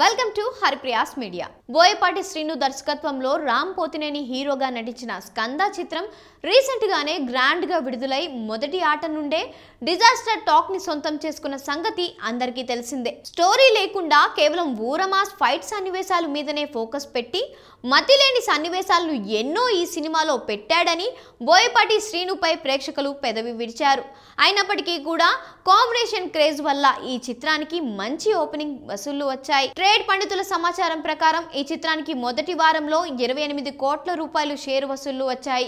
welcome to Haripriya's media Boyapati Srinu దర్శకత్వంలో రామ్ పోతినేని హీరోగా నటించిన స్కంద చిత్రం రీసెంట్గానే గ్రాండ్గా విడుదలై మొదటి ఆట నుండే డిజాస్టర్ టాక్ని సొంతం చేసుకున్న సంగతి అందరికీ తెలిసిందే స్టోరీ లేకుండా కేవలం ఊరమాస్ ఫైట్ సన్నివేశాల మీదనే ఫోకస్ పెట్టి మతిలేని సన్నివేశాలను ఎన్నో ఈ సినిమాలో పెట్టాడని బోయపాటి శ్రీనుపై ప్రేక్షకులు పెదవి విడిచారు అయినప్పటికీ కూడా కాంబినేషన్ క్రేజ్ వల్ల ఈ చిత్రానికి మంచి ఓపెనింగ్ వసూళ్లు వచ్చాయి ట్రేడ్ పండితుల సమాచారం ప్రకారం ఈ చిత్రానికి మొదటి వారంలో ఇరవై ఎనిమిది కోట్ల రూపాయలు షేర్ వసూళ్లు వచ్చాయి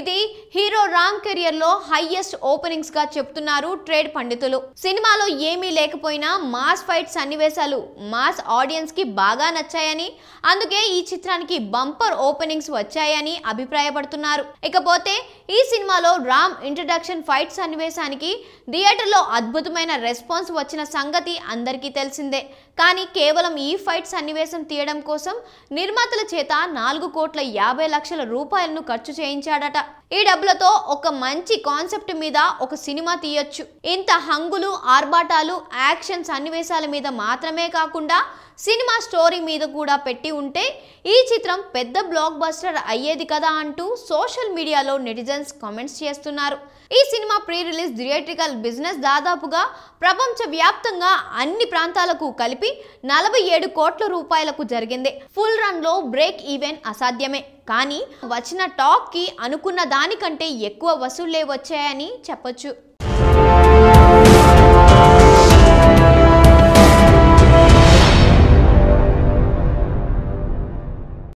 ఇది హీరో రామ్ కెరియర్లో హైయెస్ట్ ఓపెనింగ్స్ గా చెప్తున్నారు ట్రేడ్ పండితులు సినిమాలో ఏమీ లేకపోయినా మాస్ ఫైట్ సన్నివేశాలు మాస్ ఆడియన్స్ కి బాగా నచ్చాయని అందుకే ఈ చిత్రానికి బంపర్ ఓపెనింగ్స్ వచ్చాయని అభిప్రాయపడుతున్నారు ఇకపోతే ఈ సినిమాలో రామ్ ఇంట్రడక్షన్ ఫైట్ సన్నివేశానికి థియేటర్లో అద్భుతమైన రెస్పాన్స్ వచ్చిన సంగతి అందరికీ తెలిసిందే కానీ కేవలం కేవలం ఈ ఫైట్ సన్నివేశం తీయడం కోసం నిర్మాతల చేత నాలుగు కోట్ల యాభై లక్షల రూపాయలను ఖర్చు చేయించాడట ఈ డబ్బులతో ఒక మంచి కాన్సెప్ట్ మీద ఒక సినిమా తీయొచ్చు ఇంత హంగులు ఆర్భాటాలు యాక్షన్ సన్నివేశాల మీద మాత్రమే కాకుండా సినిమా స్టోరీ మీద కూడా పెట్టి ఉంటే ఈ చిత్రం పెద్ద బ్లాక్ బస్టర్ అయ్యేది కదా అంటూ సోషల్ మీడియాలో నెటిజన్స్ కామెంట్స్ చేస్తున్నారు ఈ సినిమా ప్రీ రిలీజ్ థియేట్రికల్ బిజినెస్ దాదాపుగా ప్రపంచ వ్యాప్తంగా అన్ని ప్రాంతాలకు కలిపి నలభై ఏడు కోట్ల రూపాయలకు జరిగింది ఫుల్ రన్లో బ్రేక్ ఈవెన్ అసాధ్యమే కానీ వచ్చిన టాక్కి అనుకున్న దానికంటే ఎక్కువ వసూళ్లే వచ్చాయని చెప్పొచ్చు